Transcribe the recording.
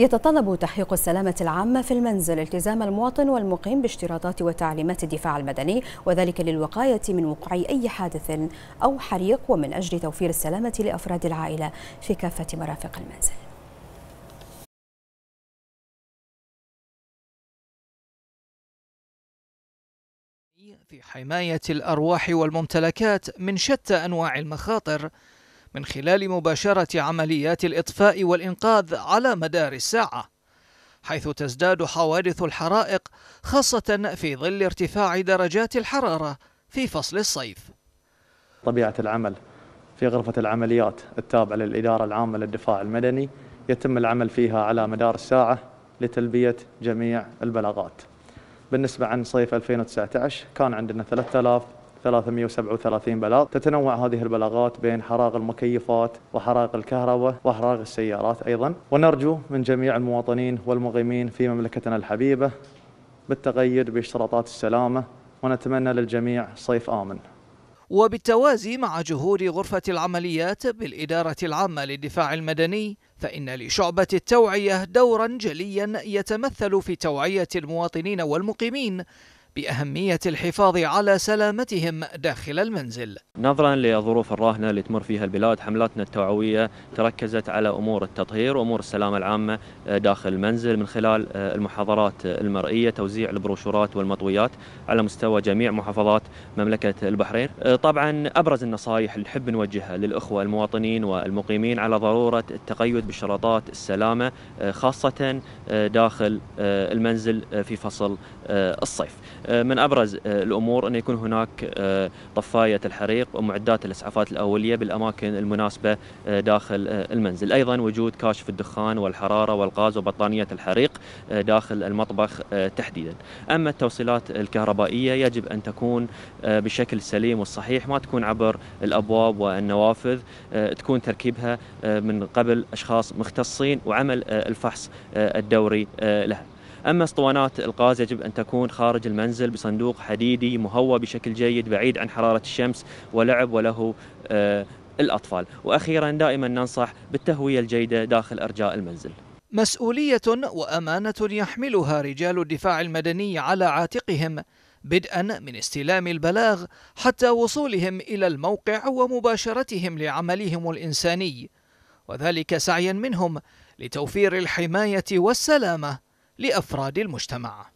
يتطلب تحقيق السلامة العامة في المنزل التزام المواطن والمقيم باشتراطات وتعليمات الدفاع المدني وذلك للوقاية من وقوع أي حادث أو حريق ومن أجل توفير السلامة لأفراد العائلة في كافة مرافق المنزل في حماية الأرواح والممتلكات من شتى أنواع المخاطر من خلال مباشرة عمليات الإطفاء والإنقاذ على مدار الساعة حيث تزداد حوادث الحرائق خاصة في ظل ارتفاع درجات الحرارة في فصل الصيف طبيعة العمل في غرفة العمليات التابعة للإدارة العامة للدفاع المدني يتم العمل فيها على مدار الساعة لتلبية جميع البلاغات بالنسبة عن صيف 2019 كان عندنا 3000 337 بلاغ تتنوع هذه البلاغات بين حراق المكيفات وحراق الكهرباء وحراق السيارات أيضا ونرجو من جميع المواطنين والمقيمين في مملكتنا الحبيبة بالتقيد باشتراطات السلامة ونتمنى للجميع صيف آمن وبالتوازي مع جهود غرفة العمليات بالإدارة العامة للدفاع المدني فإن لشعبة التوعية دورا جليا يتمثل في توعية المواطنين والمقيمين بأهمية الحفاظ على سلامتهم داخل المنزل نظرا للظروف الراهنة اللي تمر فيها البلاد حملاتنا التوعوية تركزت على أمور التطهير وأمور السلامة العامة آه، داخل المنزل من خلال آه، المحاضرات المرئية توزيع البروشورات والمطويات على مستوى جميع محافظات مملكة البحرين آه، طبعا أبرز النصائح اللي نحب نوجهها للأخوة المواطنين والمقيمين على ضرورة التقيد بشرطات السلامة خاصة داخل المنزل في فصل الصيف آه، من ابرز آه، الامور انه يكون هناك آه، طفايه الحريق ومعدات الاسعافات الاوليه بالاماكن المناسبه داخل المنزل، ايضا وجود كاشف الدخان والحراره والغاز وبطانيه الحريق داخل المطبخ تحديدا. اما التوصيلات الكهربائيه يجب ان تكون بشكل سليم والصحيح ما تكون عبر الابواب والنوافذ تكون تركيبها من قبل اشخاص مختصين وعمل الفحص الدوري لها. أما اسطوانات الغاز يجب أن تكون خارج المنزل بصندوق حديدي مهوى بشكل جيد بعيد عن حرارة الشمس ولعب وله آه، الأطفال وأخيرا دائما ننصح بالتهوية الجيدة داخل أرجاء المنزل مسؤولية وأمانة يحملها رجال الدفاع المدني على عاتقهم بدءا من استلام البلاغ حتى وصولهم إلى الموقع ومباشرتهم لعملهم الإنساني وذلك سعيا منهم لتوفير الحماية والسلامة لأفراد المجتمع